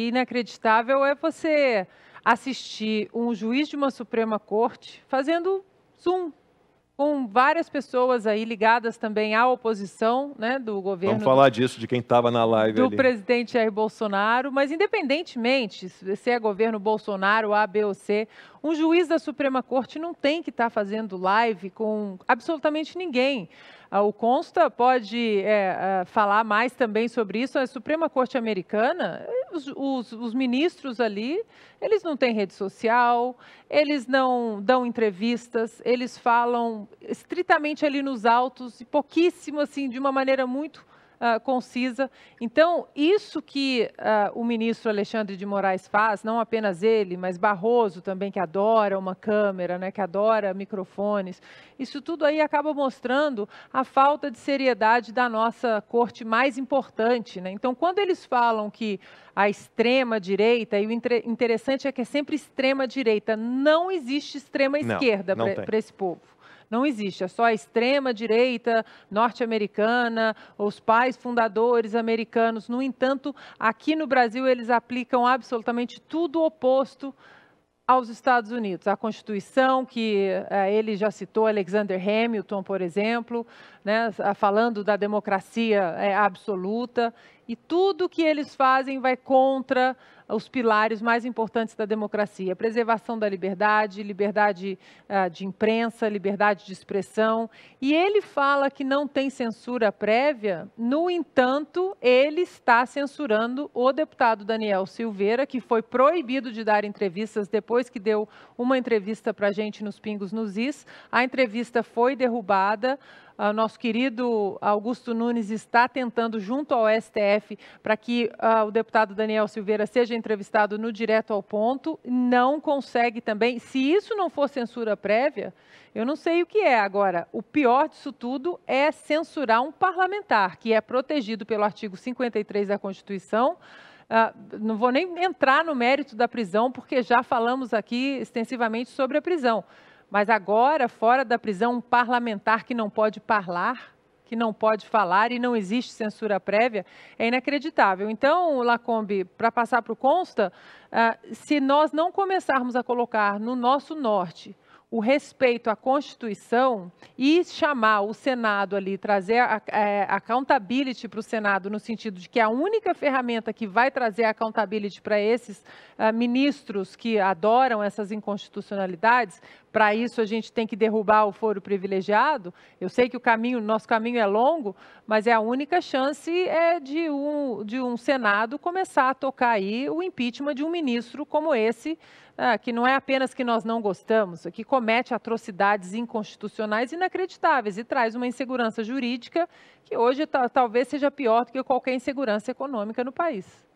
Inacreditável é você assistir um juiz de uma Suprema Corte fazendo zoom com várias pessoas aí ligadas também à oposição né, do governo. Vamos falar do, disso, de quem estava na live Do ali. presidente Jair Bolsonaro, mas independentemente se é governo Bolsonaro, A, B ou C, um juiz da Suprema Corte não tem que estar tá fazendo live com absolutamente ninguém o Consta pode é, é, falar mais também sobre isso. A Suprema Corte Americana, os, os, os, ministros ali, eles não têm rede social, eles não dão entrevistas, eles falam estritamente ali nos autos, e pouquíssimo, assim, de uma maneira muito uh, concisa. Então, isso que uh, o ministro Alexandre de Moraes faz, não apenas ele, mas Barroso também, que adora uma câmera, né, que adora microfones, isso tudo aí acaba mostrando a falta de seriedade da nossa corte mais importante. Né? Então, quando eles falam que a extrema-direita, e o interessante é que é sempre extrema-direita, não existe extrema-esquerda para esse povo. Não existe, é só a extrema-direita norte-americana, os pais fundadores americanos. No entanto, aqui no Brasil, eles aplicam absolutamente tudo oposto aos Estados Unidos. A Constituição, que eh, ele já citou, Alexander Hamilton, por exemplo, né, falando da democracia é, absoluta, e tudo que eles fazem vai contra os pilares mais importantes da democracia: preservação da liberdade, liberdade uh, de imprensa, liberdade de expressão. E ele fala que não tem censura prévia, no entanto, ele está censurando o deputado Daniel Silveira, que foi proibido de dar entrevistas depois que deu uma entrevista para a gente nos Pingos nos Is. A entrevista foi derrubada. Ah, nosso querido Augusto Nunes está tentando, junto ao STF, para que uh, o deputado Daniel Silveira seja entrevistado no Direto ao Ponto, não consegue também. Se isso não for censura prévia, eu não sei o que é. Agora, o pior disso tudo é censurar um parlamentar, que é protegido pelo artigo 53 da Constituição. Uh, não vou nem entrar no mérito da prisão, porque já falamos aqui extensivamente sobre a prisão. Mas agora, fora da prisão, um parlamentar que não pode falar, que não pode falar e não existe censura prévia, é inacreditável. Então, Lacombe, para passar para o Consta, ah, se nós não começarmos a colocar no nosso norte o respeito à Constituição e chamar o Senado ali, trazer a, a é, accountability para o Senado, no sentido de que é a única ferramenta que vai trazer a accountability para esses uh, ministros que adoram essas inconstitucionalidades, para isso a gente tem que derrubar o foro privilegiado. Eu sei que o caminho, nosso caminho é longo, mas é a única chance é de um, de um Senado começar a tocar aí o impeachment de um ministro como esse ah, que não é apenas que nós não gostamos, que comete atrocidades inconstitucionais inacreditáveis e traz uma insegurança jurídica que hoje talvez seja pior do que qualquer insegurança econômica no país.